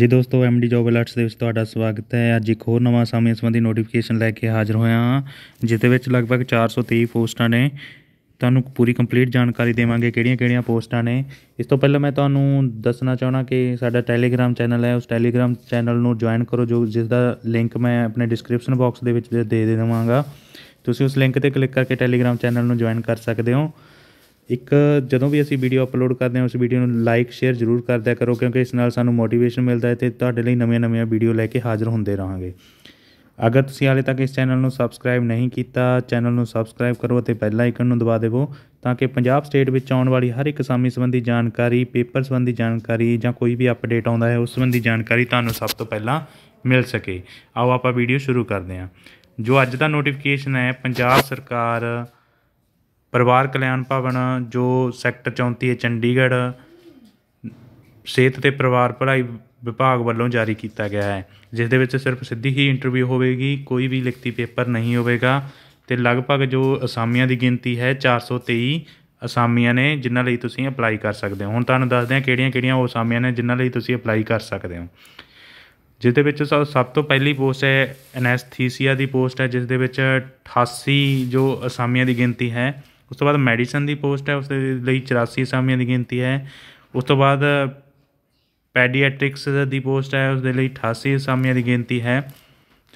ਜੀ ਦੋਸਤੋ MD job alerts ਦੇ ਵਿੱਚ ਤੁਹਾਡਾ ਸਵਾਗਤ ਹੈ ਅੱਜ ਇੱਕ ਹੋਰ ਨਵਾਂ ਸਮੇਂ ਸੰਬੰਧੀ ਨੋਟੀਫਿਕੇਸ਼ਨ ਲੈ ਕੇ ਹਾਜ਼ਰ ਹੋਇਆ ਹਾਂ ਜਿਸ ਦੇ ਵਿੱਚ ਲਗਭਗ 423 ਪੋਸਟਾਂ ਨੇ ਤੁਹਾਨੂੰ ਪੂਰੀ ਕੰਪਲੀਟ ਜਾਣਕਾਰੀ ਦੇਵਾਂਗੇ ਕਿਹੜੀਆਂ-ਕਿਹੜੀਆਂ ਪੋਸਟਾਂ ਨੇ ਇਸ ਤੋਂ ਪਹਿਲਾਂ ਮੈਂ ਤੁਹਾਨੂੰ ਦੱਸਣਾ ਚਾਹਣਾ ਕਿ ਸਾਡਾ ਟੈਲੀਗ੍ਰam ਚੈਨਲ ਹੈ ਉਸ ਟੈਲੀਗ੍ਰam ਚੈਨਲ ਨੂੰ ਜੁਆਇਨ ਕਰੋ ਜੋ ਜਿਸ ਦਾ ਲਿੰਕ ਮੈਂ ਆਪਣੇ ਡਿਸਕ੍ਰਿਪਸ਼ਨ ਬਾਕਸ ਦੇ ਵਿੱਚ ਦੇ ਦੇਵਾਂਗਾ ਤੁਸੀਂ ਉਸ ਲਿੰਕ ਤੇ ਕਲਿੱਕ ਕਰਕੇ ਟੈਲੀਗ੍ਰam ਚੈਨਲ ਨੂੰ ਜੁਆਇਨ ਕਰ ਸਕਦੇ ਹੋ ਇੱਕ ਜਦੋਂ ਵੀ ਅਸੀਂ ਵੀਡੀਓ ਅਪਲੋਡ ਕਰਦੇ ਹਾਂ ਉਸ ਵੀਡੀਓ ਨੂੰ ਲਾਈਕ ਸ਼ੇਅਰ ਜ਼ਰੂਰ ਕਰਦਿਆ ਕਰੋ ਕਿਉਂਕਿ ਇਸ ਨਾਲ ਸਾਨੂੰ ਮੋਟੀਵੇਸ਼ਨ ਮਿਲਦਾ ਹੈ ਤੇ ਤੁਹਾਡੇ ਲਈ ਨਵੇਂ-ਨਵੇਂ ਵੀਡੀਓ ਲੈ ਕੇ ਹਾਜ਼ਰ ਹੁੰਦੇ ਰਹਾਂਗੇ ਅਗਰ ਤੁਸੀਂ ਹਾਲੇ ਤੱਕ ਇਸ ਚੈਨਲ ਨੂੰ ਸਬਸਕ੍ਰਾਈਬ ਨਹੀਂ ਕੀਤਾ ਚੈਨਲ ਨੂੰ ਸਬਸਕ੍ਰਾਈਬ ਕਰੋ ਅਤੇ ਬੈਲ ਆਈਕਨ ਨੂੰ ਦਬਾ ਦੇਵੋ ਤਾਂ ਕਿ ਪੰਜਾਬ ਸਟੇਟ ਵਿੱਚ ਆਉਣ ਵਾਲੀ ਹਰ ਇੱਕ ਸਾਮੀ ਸੰਬੰਧੀ ਜਾਣਕਾਰੀ ਪੇਪਰ ਸੰਬੰਧੀ ਜਾਣਕਾਰੀ ਜਾਂ ਕੋਈ ਵੀ ਅਪਡੇਟ ਆਉਂਦਾ ਹੈ ਉਸ ਸੰਬੰਧੀ ਜਾਣਕਾਰੀ ਤੁਹਾਨੂੰ ਸਭ ਤੋਂ ਪਹਿਲਾਂ ਮਿਲ ਸਕੇ ਆਓ ਆਪਾਂ ਵੀਡੀਓ ਸ਼ੁਰੂ ਕਰਦੇ ਹਾਂ ਜੋ ਅੱਜ ਦਾ ਨੋਟੀਫਿਕੇਸ਼ਨ ਹੈ ਪੰਜਾਬ ਸਰਕਾਰ ਪਰਿਵਾਰ ਕਲਿਆਣ ਭਵਨ ਜੋ ਸੈਕਟਰ 34 ਹੈ ਚੰਡੀਗੜ੍ਹ ਸਿਹਤ ਤੇ ਪਰਿਵਾਰ ਭਲਾਈ ਵਿਭਾਗ ਵੱਲੋਂ ਜਾਰੀ ਕੀਤਾ ਗਿਆ ਹੈ ਜਿਸ ਦੇ ਵਿੱਚ ਸਿਰਫ ਸਿੱਧੀ ਹੀ ਇੰਟਰਵਿਊ ਹੋਵੇਗੀ ਕੋਈ ਵੀ ਲਿਖਤੀ ਪੇਪਰ ਨਹੀਂ ਹੋਵੇਗਾ ਤੇ ਲਗਭਗ ਜੋ ਅਸਾਮੀਆਂ ਦੀ ਗਿਣਤੀ ਹੈ 423 ਅਸਾਮੀਆਂ ਨੇ ਜਿਨ੍ਹਾਂ ਲਈ ਤੁਸੀਂ ਅਪਲਾਈ ਕਰ ਸਕਦੇ ਹੋ ਹੁਣ ਤੁਹਾਨੂੰ ਦੱਸਦੇ ਹਾਂ ਕਿਹੜੀਆਂ-ਕਿਹੜੀਆਂ ਉਹ ਅਸਾਮੀਆਂ ਨੇ ਜਿਨ੍ਹਾਂ ਲਈ ਤੁਸੀਂ ਅਪਲਾਈ ਕਰ ਸਕਦੇ ਹੋ ਜਿਸ ਦੇ ਵਿੱਚ ਸਭ ਤੋਂ ਪਹਿਲੀ ਪੋਸਟ ਹੈ ਐਨੈਸਥੀਸੀਆ ਦੀ ਪੋਸਟ ਹੈ ਜਿਸ ਦੇ ਵਿੱਚ 88 ਜੋ ਅਸਾਮੀਆਂ ਦੀ ਗਿਣਤੀ ਹੈ ਉਸ ਤੋਂ ਬਾਅਦ ਮੈਡੀਸਨ ਦੀ ਪੋਸਟ ਹੈ ਉਸ ਦੇ ਲਈ 84 ਅਸਾਮੀਆਂ ਦੀ ਗਿਣਤੀ ਹੈ ਉਸ ਤੋਂ ਬਾਅਦ ਪੈਡੀਆਟ੍ਰਿਕਸ ਦੀ ਪੋਸਟ ਹੈ ਉਸ ਦੇ ਲਈ 88 ਅਸਾਮੀਆਂ ਦੀ ਗਿਣਤੀ ਹੈ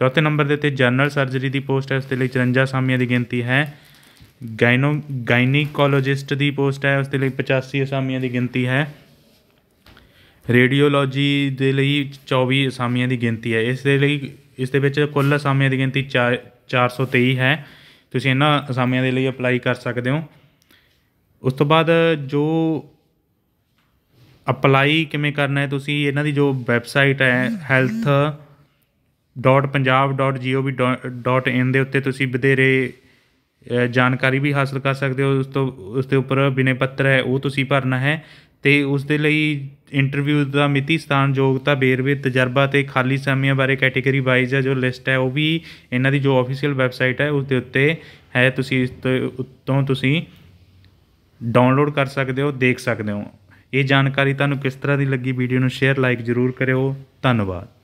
ਚੌਥੇ ਨੰਬਰ ਦੇ ਉੱਤੇ ਜਨਰਲ ਸਰਜਰੀ ਦੀ ਪੋਸਟ ਹੈ ਉਸ ਦੇ ਲਈ 54 ਅਸਾਮੀਆਂ ਦੀ ਗਿਣਤੀ ਹੈ ਗਾਇਨੋ ਗਾਇਨੀਕੋਲੋਜਿਸਟ ਦੀ ਪੋਸਟ ਹੈ ਉਸ ਦੇ ਲਈ 85 ਅਸਾਮੀਆਂ ਦੀ ਗਿਣਤੀ ਹੈ ਰੇਡੀਓਲੋਜੀ ਦੇ ਲਈ 24 ਅਸਾਮੀਆਂ ਦੀ ਗਿਣਤੀ ਹੈ ਇਸ ਦੇ ਲਈ ਇਸ ਦੇ ਵਿੱਚ ਕੁੱਲ ਅਸਾਮੀਆਂ ਦੀ ਗਿਣਤੀ 423 ਹੈ ਤੁਸੀਂ ਇਹਨਾਂ ਅਸਾਮੀਆਂ ਦੇ ਲਈ ਅਪਲਾਈ ਕਰ ਸਕਦੇ ਹੋ ਉਸ ਤੋਂ ਬਾਅਦ ਜੋ ਅਪਲਾਈ ਕਿਵੇਂ ਕਰਨਾ ਹੈ ਤੁਸੀਂ ਇਹਨਾਂ ਦੀ ਜੋ ਵੈਬਸਾਈਟ ਹੈ health.punjab.gov.in ਦੇ ਉੱਤੇ ਤੁਸੀਂ ਵਧੇਰੇ ਜਾਣਕਾਰੀ ਵੀ ਹਾਸਲ ਕਰ ਸਕਦੇ ਹੋ ਉਸ ਤੋਂ ਉਸ ਦੇ ਉੱਪਰ ਬਿਨੇ ਪੱਤਰ ਹੈ ਉਹ ਤੁਸੀਂ ਭਰਨਾ ਹੈ ਤੇ ਉਸ ਦੇ ਲਈ ਇੰਟਰਵਿਊ ਦਾ ਮਿਤੀ ਸਥਾਨ ਯੋਗਤਾ ਬੇਰਵੇ ਤਜਰਬਾ ਤੇ ਖਾਲੀ ਸਮਿਆਂ ਬਾਰੇ ਕੈਟਾਗਰੀ ਵਾਈਜ਼ ਹੈ ਜੋ ਲਿਸਟ ਹੈ ਉਹ ਵੀ ਇਹਨਾਂ ਦੀ ਜੋ ਆਫੀਸ਼ੀਅਲ ਵੈਬਸਾਈਟ ਹੈ ਉਸ ਦੇ ਉੱਤੇ ਹੈ ਤੁਸੀਂ ਇਸ ਤੋਂ ਤੁਸੀਂ ਡਾਊਨਲੋਡ ਕਰ ਸਕਦੇ ਹੋ ਦੇਖ ਸਕਦੇ ਹੋ ਇਹ ਜਾਣਕਾਰੀ ਤੁਹਾਨੂੰ ਕਿਸ ਤਰ੍ਹਾਂ ਦੀ ਲੱਗੀ ਵੀਡੀਓ ਨੂੰ ਸ਼ੇਅਰ ਲਾਈਕ ਜ਼ਰੂਰ ਕਰਿਓ ਧੰਨਵਾਦ